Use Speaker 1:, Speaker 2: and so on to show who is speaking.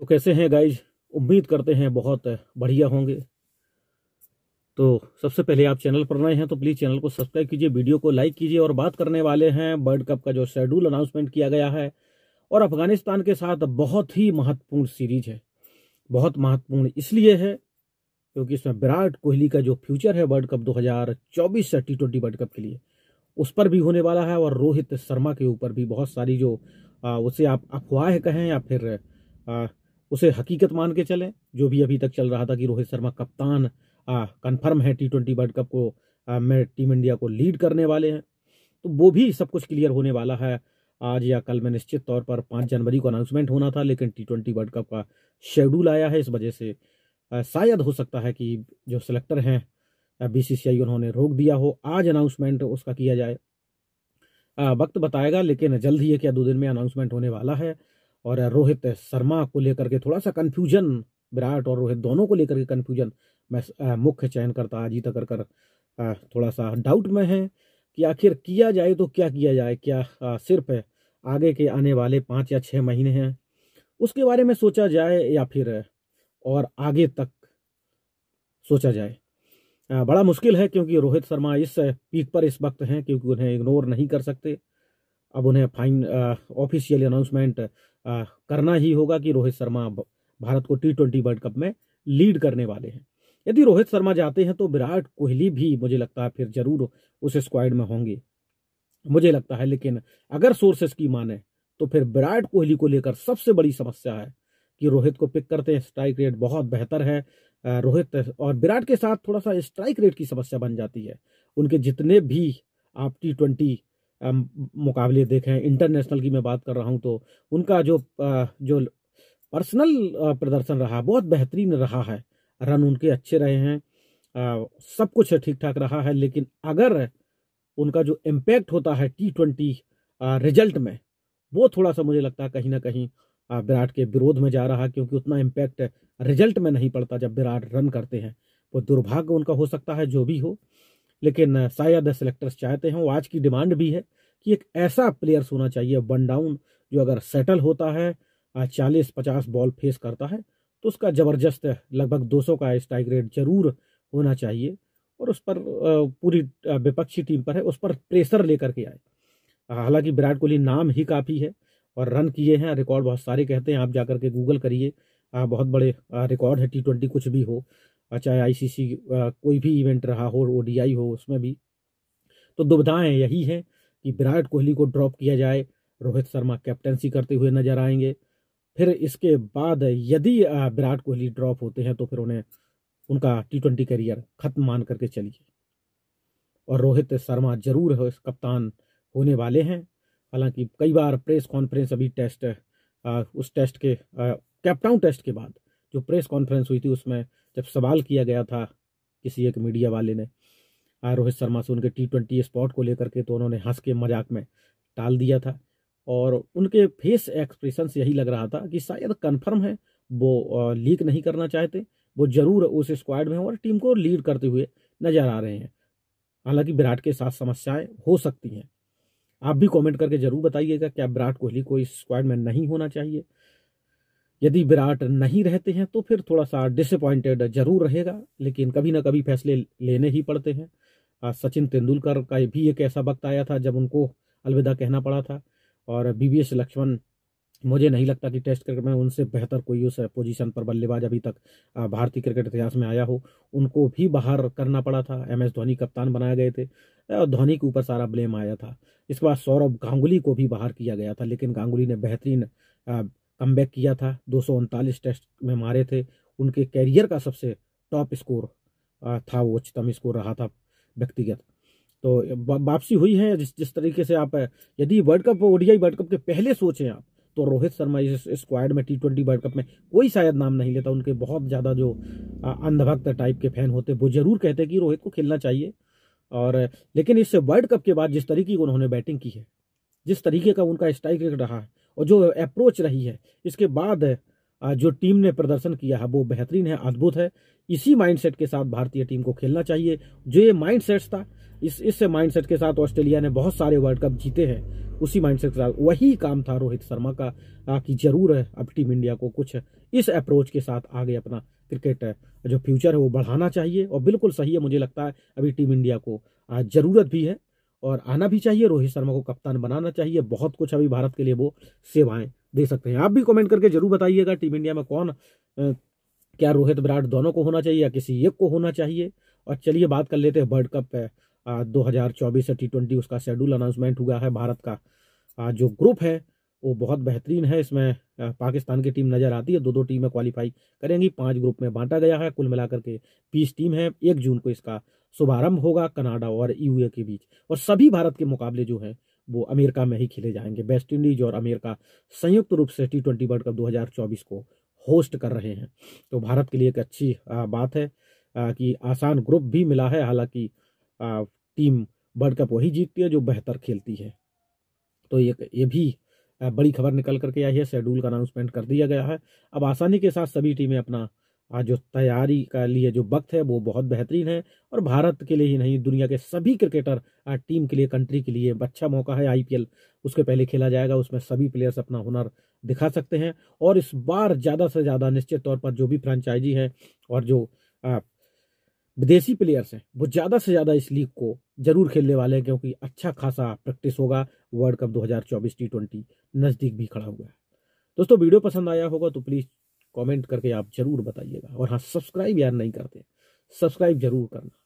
Speaker 1: तो कैसे हैं गाइज उम्मीद करते हैं बहुत बढ़िया होंगे तो सबसे पहले आप चैनल पर नए हैं तो प्लीज़ चैनल को सब्सक्राइब कीजिए वीडियो को लाइक कीजिए और बात करने वाले हैं वर्ल्ड कप का जो शेड्यूल अनाउंसमेंट किया गया है और अफगानिस्तान के साथ बहुत ही महत्वपूर्ण सीरीज है बहुत महत्वपूर्ण इसलिए है क्योंकि इसमें विराट कोहली का जो फ्यूचर है वर्ल्ड कप दो हज़ार टी ट्वेंटी वर्ल्ड कप के लिए उस पर भी होने वाला है और रोहित शर्मा के ऊपर भी बहुत सारी जो उसे आप अफवाह कहें या फिर उसे हकीकत मान के चलें जो भी अभी तक चल रहा था कि रोहित शर्मा कप्तान कन्फर्म है टी ट्वेंटी वर्ल्ड कप को आ, में टीम इंडिया को लीड करने वाले हैं तो वो भी सब कुछ क्लियर होने वाला है आज या कल में निश्चित तौर पर पाँच जनवरी को अनाउंसमेंट होना था लेकिन टी ट्वेंटी वर्ल्ड कप का शेड्यूल आया है इस वजह से आ, शायद हो सकता है कि जो सिलेक्टर हैं बीसीसीआई उन्होंने रोक दिया हो आज अनाउंसमेंट उसका किया जाए आ, वक्त बताएगा लेकिन जल्द ही एक या दो दिन में अनाउंसमेंट होने वाला है और रोहित शर्मा को लेकर के थोड़ा सा कन्फ्यूजन विराट और रोहित दोनों को लेकर के कन्फ्यूजन मैं मुख्य चयनकर्ता अजीत अकरकर थोड़ा सा डाउट में है कि आखिर किया जाए तो क्या किया जाए क्या सिर्फ आगे के आने वाले पाँच या छः महीने हैं उसके बारे में सोचा जाए या फिर और आगे तक सोचा जाए बड़ा मुश्किल है क्योंकि रोहित शर्मा इस पीक पर इस वक्त हैं क्योंकि उन्हें इग्नोर नहीं कर सकते अब उन्हें फाइन ऑफिशियल अनाउंसमेंट करना ही होगा कि रोहित शर्मा भारत को टी ट्वेंटी वर्ल्ड कप में लीड करने वाले हैं यदि रोहित शर्मा जाते हैं तो विराट कोहली भी मुझे लगता है फिर जरूर उस स्क्वाड में होंगे मुझे लगता है लेकिन अगर सोर्सेस की माने तो फिर विराट कोहली को लेकर सबसे बड़ी समस्या है कि रोहित को पिक करते हैं स्ट्राइक रेट बहुत बेहतर है रोहित और विराट के साथ थोड़ा सा स्ट्राइक रेट की समस्या बन जाती है उनके जितने भी आप टी ट्वेंटी मुकाबले देखें इंटरनेशनल की मैं बात कर रहा हूँ तो उनका जो जो पर्सनल प्रदर्शन रहा बहुत बेहतरीन रहा है रन उनके अच्छे रहे हैं आ, सब कुछ ठीक ठाक रहा है लेकिन अगर उनका जो इम्पैक्ट होता है टी ट्वेंटी रिजल्ट में वो थोड़ा सा मुझे लगता है कहीं ना कहीं विराट के विरोध में जा रहा है क्योंकि उतना इम्पैक्ट रिजल्ट में नहीं पड़ता जब विराट रन करते हैं वो दुर्भाग्य उनका हो सकता है जो भी हो लेकिन शायद सेलेक्टर्स चाहते हैं वो आज की डिमांड भी है कि एक ऐसा प्लेयर्स होना चाहिए वन डाउन जो अगर सेटल होता है चालीस पचास बॉल फेस करता है तो उसका ज़बरदस्त लगभग 200 का स्ट्राइक रेट जरूर होना चाहिए और उस पर पूरी विपक्षी टीम पर है उस पर प्रेशर लेकर के आए हालांकि विराट कोहली नाम ही काफ़ी है और रन किए हैं रिकॉर्ड बहुत सारे कहते हैं आप जाकर के गूगल करिए बहुत बड़े रिकॉर्ड है टी ट्वेंटी कुछ भी हो चाहे आईसीसी कोई भी इवेंट रहा हो ओडीआई हो उसमें भी तो दुविधाएं यही हैं कि विराट कोहली को ड्रॉप किया जाए रोहित शर्मा कैप्टनसी करते हुए नजर आएंगे फिर इसके बाद यदि विराट कोहली ड्रॉप होते हैं तो फिर उन्हें उनका टी ट्वेंटी करियर खत्म मान करके चलिए और रोहित शर्मा जरूर हो कप्तान होने वाले हैं हालांकि कई बार प्रेस कॉन्फ्रेंस अभी टेस्ट उस टेस्ट के कैपटाउन टेस्ट के बाद जो प्रेस कॉन्फ्रेंस हुई थी उसमें जब सवाल किया गया था किसी एक मीडिया वाले ने रोहित शर्मा से उनके टी ट्वेंटी स्पॉट को लेकर के तो उन्होंने हंस के मजाक में टाल दिया था और उनके फेस एक्सप्रेशन से यही लग रहा था कि शायद कन्फर्म है वो लीक नहीं करना चाहते वो जरूर उस स्क्वाड में और टीम को लीड करते हुए नजर आ रहे हैं हालांकि विराट के साथ समस्याएं हो सकती हैं आप भी कमेंट करके जरूर बताइएगा क्या विराट कोहली को इस स्क्वाड में नहीं होना चाहिए यदि विराट नहीं रहते हैं तो फिर थोड़ा सा डिसअपॉइंटेड जरूर रहेगा लेकिन कभी ना कभी फैसले लेने ही पड़ते हैं आज सचिन तेंदुलकर का भी एक ऐसा वक्त आया था जब उनको अलविदा कहना पड़ा था और एस लक्ष्मण मुझे नहीं लगता कि टेस्ट क्रिकेट में उनसे बेहतर कोई उस पोजीशन पर बल्लेबाज अभी तक भारतीय क्रिकेट इतिहास में आया हो उनको भी बाहर करना पड़ा था एम एस धोनी कप्तान बनाए गए थे और धोनी के ऊपर सारा ब्लेम आया था इसके बाद सौरभ गांगुली को भी बाहर किया गया था लेकिन गांगुली ने बेहतरीन कम किया था दो टेस्ट में मारे थे उनके कैरियर का सबसे टॉप स्कोर था वो उच्चतम स्कोर रहा था व्यक्तिगत तो वापसी हुई है जिस जिस तरीके से आप यदि World Cup ODI World Cup के पहले सोचें आप तो रोहित शर्मा इस स्क्वाड में टी ट्वेंटी वर्ल्ड कप में कोई शायद नाम नहीं लेता उनके बहुत ज़्यादा जो अंधभक्त टाइप के फैन होते वो जरूर कहते कि रोहित को खेलना चाहिए और लेकिन इस वर्ल्ड कप के बाद जिस तरीके की उन्होंने बैटिंग की है जिस तरीके का उनका स्ट्राइक रेट रहा है और जो अप्रोच रही है इसके बाद जो टीम ने प्रदर्शन किया है वो बेहतरीन है अद्भुत है इसी माइंडसेट के साथ भारतीय टीम को खेलना चाहिए जो ये माइंडसेट था इस इस माइंडसेट के साथ ऑस्ट्रेलिया ने बहुत सारे वर्ल्ड कप जीते हैं उसी माइंडसेट के साथ वही काम था रोहित शर्मा का कि जरूर है अब टीम इंडिया को कुछ इस अप्रोच के साथ आगे अपना क्रिकेट जो फ्यूचर है वो बढ़ाना चाहिए और बिल्कुल सही है मुझे लगता है अभी टीम इंडिया को जरूरत भी है और आना भी चाहिए रोहित शर्मा को कप्तान बनाना चाहिए बहुत कुछ अभी भारत के लिए वो सेवाएं दे सकते हैं आप भी कमेंट करके जरूर बताइएगा टीम इंडिया में कौन क्या रोहित विराट दोनों को होना चाहिए या किसी एक को होना चाहिए और चलिए बात कर लेते हैं वर्ल्ड कप दो हजार चौबीस टी ट्वेंटी उसका शेड्यूल अनाउंसमेंट हुआ है भारत का आ, जो ग्रुप है वो बहुत बेहतरीन है इसमें पाकिस्तान की टीम नज़र आती है दो दो टीमें क्वालिफाई करेंगी पांच ग्रुप में बांटा गया है कुल मिलाकर के बीस टीम है एक जून को इसका शुभारंभ होगा कनाडा और यूए के बीच और सभी भारत के मुकाबले जो हैं वो अमेरिका में ही खेले जाएंगे वेस्ट इंडीज और अमेरिका संयुक्त रूप से टी ट्वेंटी वर्ल्ड कप दो को होस्ट कर रहे हैं तो भारत के लिए एक अच्छी बात है कि आसान ग्रुप भी मिला है हालांकि टीम वर्ल्ड कप वही जीतती है जो बेहतर खेलती है तो एक ये भी बड़ी खबर निकल करके आई है शेड्यूल का अनाउंसमेंट कर दिया गया है अब आसानी के साथ सभी टीमें अपना आज जो तैयारी का लिए जो वक्त है वो बहुत बेहतरीन है और भारत के लिए ही नहीं दुनिया के सभी क्रिकेटर टीम के लिए कंट्री के लिए अच्छा मौका है आईपीएल उसके पहले खेला जाएगा उसमें सभी प्लेयर्स अपना हुनर दिखा सकते हैं और इस बार ज़्यादा से ज़्यादा निश्चित तौर पर जो भी फ्रेंचाइजी है और जो विदेशी प्लेयर्स हैं वो ज़्यादा से ज़्यादा इस लीग को जरूर खेलने वाले हैं क्योंकि अच्छा खासा प्रैक्टिस होगा वर्ल्ड कप 2024 टी ट्वेंटी नज़दीक भी खड़ा हुआ है दोस्तों वीडियो पसंद आया होगा तो प्लीज़ कमेंट करके आप ज़रूर बताइएगा और हाँ सब्सक्राइब यार नहीं करते सब्सक्राइब जरूर करना